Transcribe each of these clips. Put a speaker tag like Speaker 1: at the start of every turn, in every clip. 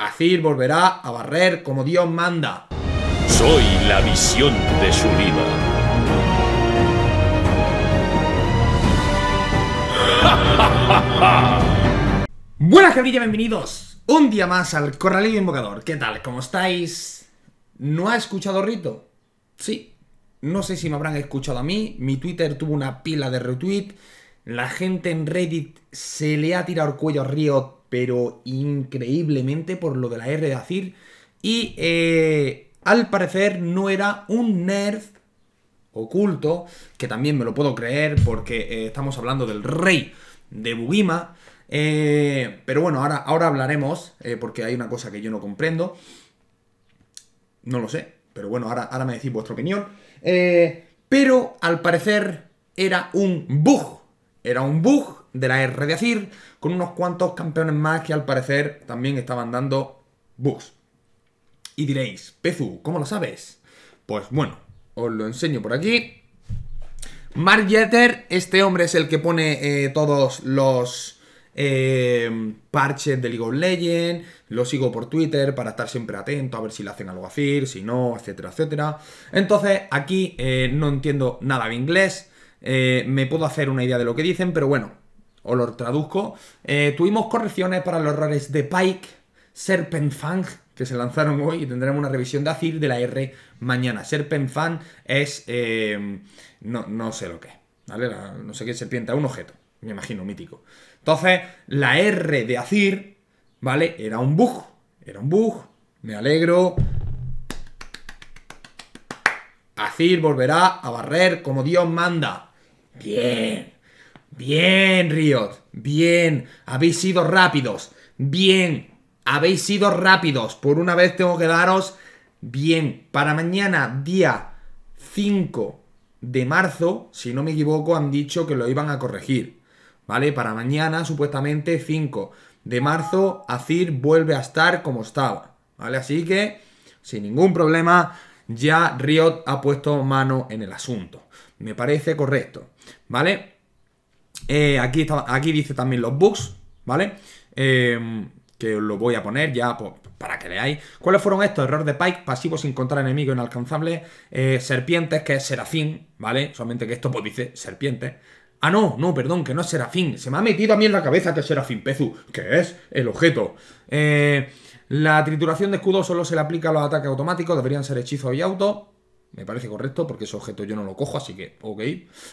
Speaker 1: Azir volverá a barrer como Dios manda. Soy la visión de su vida. Buenas cabrilla, bienvenidos un día más al Corralillo Invocador. ¿Qué tal? ¿Cómo estáis? ¿No ha escuchado Rito? Sí. No sé si me habrán escuchado a mí. Mi Twitter tuvo una pila de retweet. La gente en Reddit se le ha tirado el cuello a Río pero increíblemente por lo de la R de Azir. Y eh, al parecer no era un nerd oculto, que también me lo puedo creer porque eh, estamos hablando del rey de Bugima. Eh, pero bueno, ahora, ahora hablaremos, porque hay una cosa que yo no comprendo. No lo sé, pero bueno, ahora, ahora me decís vuestra opinión. pero al parecer era un bug. Era un bug de la R de Azir con unos cuantos campeones más que al parecer también estaban dando bugs. Y diréis, Pezu, ¿cómo lo sabes? Pues bueno, os lo enseño por aquí. Mark Jeter, este hombre es el que pone eh, todos los eh, parches de League of Legends. Lo sigo por Twitter para estar siempre atento a ver si le hacen algo a si no, etcétera, etcétera. Entonces, aquí eh, no entiendo nada de inglés. me puedo hacer una idea de lo que dicen, pero bueno, o lo traduzco, eh, tuvimos correcciones para los errores de Pike, Serpentfang, que se lanzaron hoy y tendremos una revisión de ACIR de la R mañana. Serpentfang es... Eh, no, sé lo que no sé qué serpiente, un objeto, me imagino, mítico. Entonces, la R de Azir ¿vale? Era un bug, era un bug, me alegro. Azir volverá a barrer como Dios manda. Bien. Bien, Riot. Bien. Habéis sido rápidos. Bien. Habéis sido rápidos. Por una vez tengo que daros bien. Para mañana, día 5 de marzo, si no me equivoco, han dicho que lo iban a corregir. ¿Vale? Para mañana, supuestamente 5 de marzo, Azir vuelve a estar como estaba. ¿Vale? Así que, sin ningún problema, ya Riot ha puesto mano en el asunto. Me parece correcto. ¿Vale? Eh, aquí, aquí dice también los bugs, ¿vale? Eh, que os lo voy a poner ya para que leáis. ¿Cuáles fueron estos? Error de Pike, pasivo sin encontrar enemigo inalcanzable, eh, serpientes, que es Serafín, ¿vale? Solamente que esto pues dice serpiente Ah, no, no, perdón, que no es Serafín. Se me ha metido a mí en la cabeza que es Serafín Pezu, que es el objeto. la trituración de escudo solo se le aplica a los ataques automáticos, deberían ser hechizos y autos. Me parece correcto porque ese objeto yo no lo cojo, así que ok.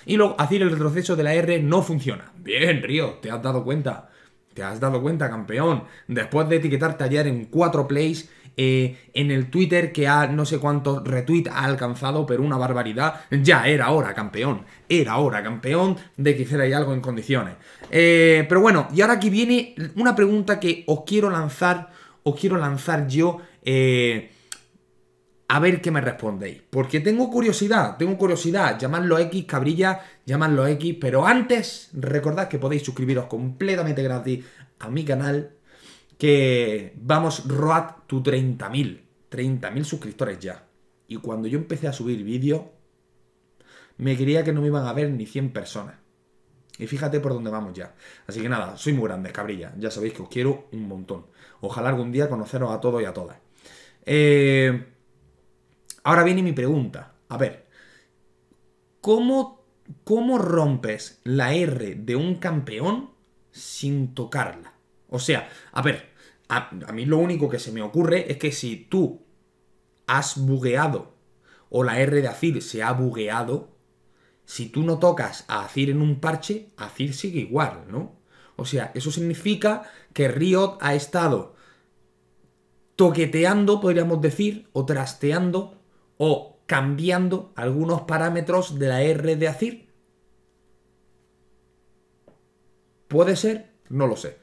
Speaker 1: Y luego, hacer el retroceso de la R no funciona. Bien, Río, te has dado cuenta. Te has dado cuenta, campeón. Después de etiquetarte ayer en cuatro plays, eh, en el Twitter que ha, no sé cuánto retweet ha alcanzado, pero una barbaridad. Ya era hora, campeón. Era hora, campeón, de que hiciera algo en condiciones. Eh, pero bueno, y ahora aquí viene una pregunta que os quiero lanzar, os quiero lanzar yo. Eh, a ver qué me respondéis. Porque tengo curiosidad, tengo curiosidad. Llamadlo X, cabrilla, llamadlo X. Pero antes, recordad que podéis suscribiros completamente gratis a mi canal. Que vamos, Road tu 30.000. 30.000 suscriptores ya. Y cuando yo empecé a subir vídeos, me creía que no me iban a ver ni 100 personas. Y fíjate por dónde vamos ya. Así que nada, soy muy grande, cabrilla. Ya sabéis que os quiero un montón. Ojalá algún día conoceros a todos y a todas. Eh Ahora viene mi pregunta. A ver, ¿cómo, rompes la R de un campeón sin tocarla? O sea, a ver, a, mí lo único que se me ocurre es que si tú has bugueado o la R de Azir se ha bugueado, si tú no tocas a Azir en un parche, Azir sigue igual, ¿no? O sea, eso significa que Riot ha estado toqueteando, podríamos decir, o trasteando o cambiando algunos parámetros de la R de Azir? ¿Puede ser? No lo sé.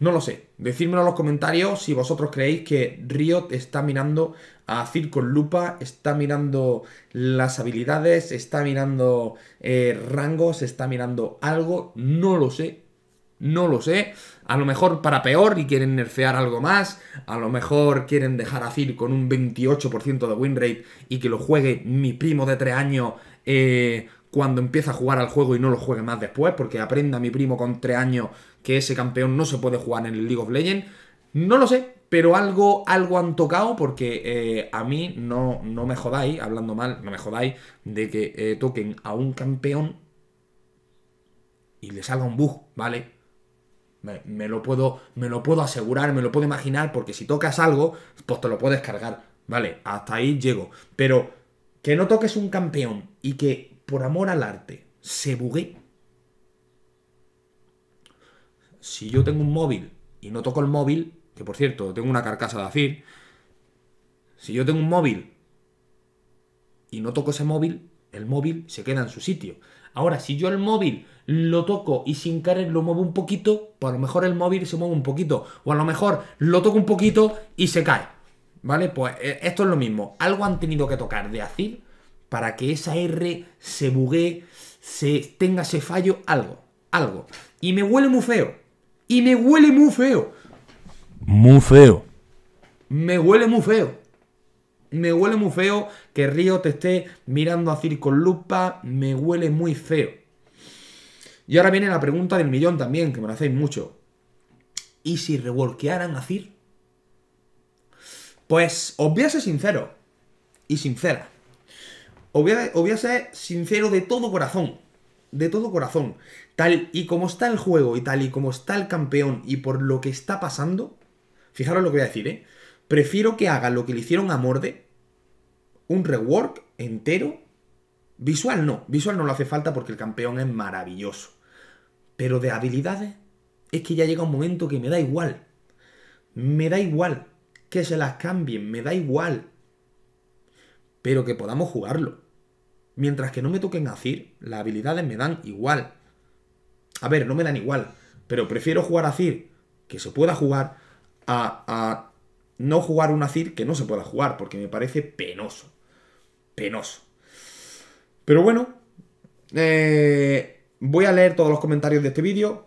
Speaker 1: No lo sé. Decídmelo en los comentarios si vosotros creéis que Riot está mirando a Azir con lupa, está mirando las habilidades, está mirando eh, rangos, está mirando algo. No lo sé. No lo sé. A lo mejor para peor y quieren nerfear algo más. A lo mejor quieren dejar a Zil con un 28% de win rate y que lo juegue mi primo de 3 años eh, cuando empieza a jugar al juego y no lo juegue más después. Porque aprenda mi primo con 3 años que ese campeón no se puede jugar en el League of Legends. No lo sé, pero algo, algo han tocado porque eh, a mí no, no me jodáis, hablando mal, no me jodáis de que eh, toquen a un campeón y le salga un bug, ¿vale? Me, lo puedo, me lo puedo asegurar, me lo puedo imaginar, porque si tocas algo, pues te lo puedes cargar. Vale, hasta ahí llego. Pero que no toques un campeón y que, por amor al arte, se bugue. Si yo tengo un móvil y no toco el móvil, que por cierto, tengo una carcasa de Azir, si yo tengo un móvil y no toco ese móvil, el móvil se queda en su sitio. Ahora, si yo el móvil lo toco y sin querer lo muevo un poquito, pues a lo mejor el móvil se mueve un poquito. O a lo mejor lo toco un poquito y se cae. ¿Vale? Pues eh, esto es lo mismo. Algo han tenido que tocar de acil para que esa R se buguee, se tenga ese fallo, algo. Algo. Y me huele muy feo. Y me huele muy feo. Muy feo. Me huele muy feo. Me huele muy feo que Río te esté mirando a Cir con lupa. Me huele muy feo. Y ahora viene la pregunta del millón también, que me la hacéis mucho. ¿Y si reworkearan a Cir? Pues os voy a ser sincero. Y sincera. os voy a ser sincero de todo corazón. De todo corazón. Tal y como está el juego y tal y como está el campeón y por lo que está pasando. Fijaros lo que voy a decir, ¿eh? Prefiero que haga lo que le hicieron a Morde, un rework entero. Visual no, visual no lo hace falta porque el campeón es maravilloso. Pero de habilidades es que ya llega un momento que me da igual. Me da igual que se las cambien, me da igual. Pero que podamos jugarlo. Mientras que no me toquen a las habilidades me dan igual. A ver, no me dan igual, pero prefiero jugar a Cir, que se pueda jugar, a no jugar una CIR que no se pueda jugar, porque me parece penoso. Penoso. Pero bueno, eh, voy a leer todos los comentarios de este vídeo.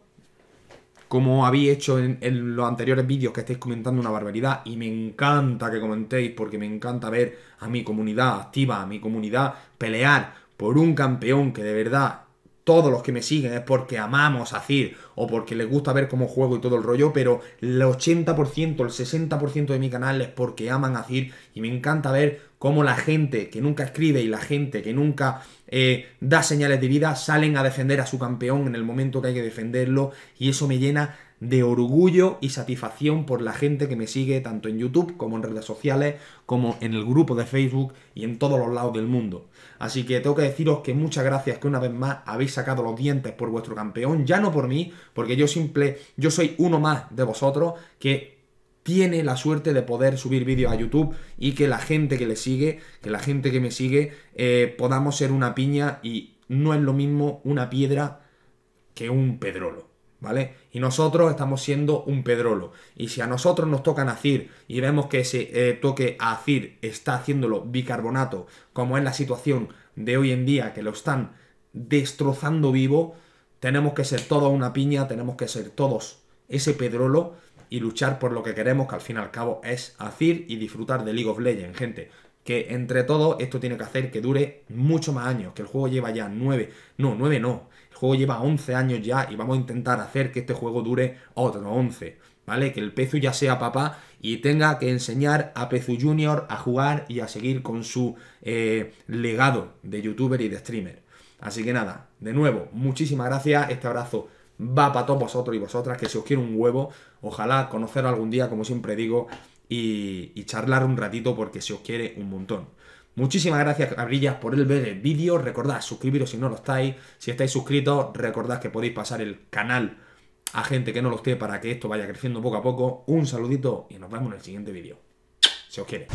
Speaker 1: Como había hecho en, en los anteriores vídeos que estáis comentando una barbaridad y me encanta que comentéis porque me encanta ver a mi comunidad activa, a mi comunidad pelear por un campeón que de verdad todos los que me siguen es porque amamos a Cir o porque les gusta ver cómo juego y todo el rollo, pero el 80%, el 60% de mi canal es porque aman a Cir y me encanta ver cómo la gente que nunca escribe y la gente que nunca eh, da señales de vida salen a defender a su campeón en el momento que hay que defenderlo y eso me llena de orgullo y satisfacción por la gente que me sigue tanto en YouTube como en redes sociales, como en el grupo de Facebook y en todos los lados del mundo. Así que tengo que deciros que muchas gracias que una vez más habéis sacado los dientes por vuestro campeón, ya no por mí, porque yo simple, yo soy uno más de vosotros que tiene la suerte de poder subir vídeos a YouTube y que la gente que le sigue, que la gente que me sigue, eh, podamos ser una piña y no es lo mismo una piedra que un pedrolo. ¿vale? Y nosotros estamos siendo un pedrolo. Y si a nosotros nos toca Nacir y vemos que ese eh, toque a Acir está haciéndolo bicarbonato, como es la situación de hoy en día, que lo están destrozando vivo, tenemos que ser todos una piña, tenemos que ser todos ese pedrolo y luchar por lo que queremos, que al fin y al cabo es hacer y disfrutar de League of Legends, gente que entre todo, esto tiene que hacer que dure mucho más años, que el juego lleva ya 9, no, 9 no, el juego lleva 11 años ya y vamos a intentar hacer que este juego dure otros 11, ¿vale? Que el Pezu ya sea papá y tenga que enseñar a Pezu Junior a jugar y a seguir con su eh, legado de youtuber y de streamer. Así que nada, de nuevo, muchísimas gracias, este abrazo va para todos vosotros y vosotras, que si os quiero un huevo, ojalá conocer algún día, como siempre digo, y, charlar un ratito porque se os quiere un montón. Muchísimas gracias, cabrillas, por el ver el vídeo. Recordad suscribiros si no lo estáis. Si estáis suscritos, recordad que podéis pasar el canal a gente que no lo esté para que esto vaya creciendo poco a poco. Un saludito y nos vemos en el siguiente vídeo. Se os quiere.